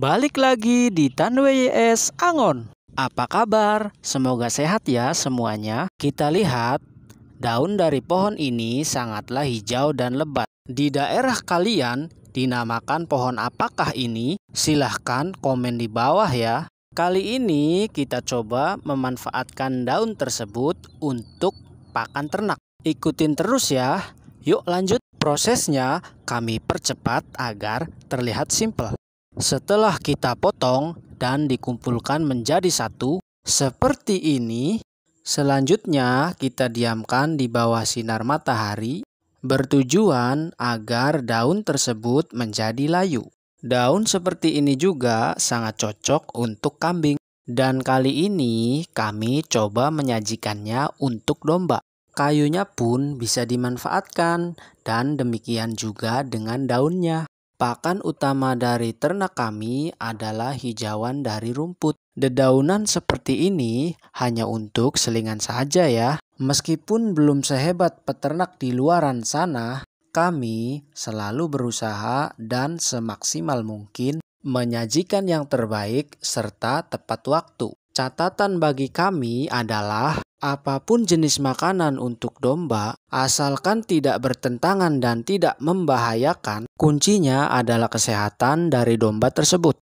Balik lagi di Tanwe YS Angon. Apa kabar? Semoga sehat ya semuanya. Kita lihat, daun dari pohon ini sangatlah hijau dan lebat. Di daerah kalian, dinamakan pohon apakah ini? Silahkan komen di bawah ya. Kali ini kita coba memanfaatkan daun tersebut untuk pakan ternak. Ikutin terus ya. Yuk lanjut. Prosesnya kami percepat agar terlihat simpel. Setelah kita potong dan dikumpulkan menjadi satu, seperti ini, selanjutnya kita diamkan di bawah sinar matahari, bertujuan agar daun tersebut menjadi layu. Daun seperti ini juga sangat cocok untuk kambing. Dan kali ini kami coba menyajikannya untuk domba. Kayunya pun bisa dimanfaatkan dan demikian juga dengan daunnya. Pakan utama dari ternak kami adalah hijauan dari rumput. Dedaunan seperti ini hanya untuk selingan saja ya. Meskipun belum sehebat peternak di luaran sana, kami selalu berusaha dan semaksimal mungkin menyajikan yang terbaik serta tepat waktu. Catatan bagi kami adalah apapun jenis makanan untuk domba, asalkan tidak bertentangan dan tidak membahayakan, kuncinya adalah kesehatan dari domba tersebut.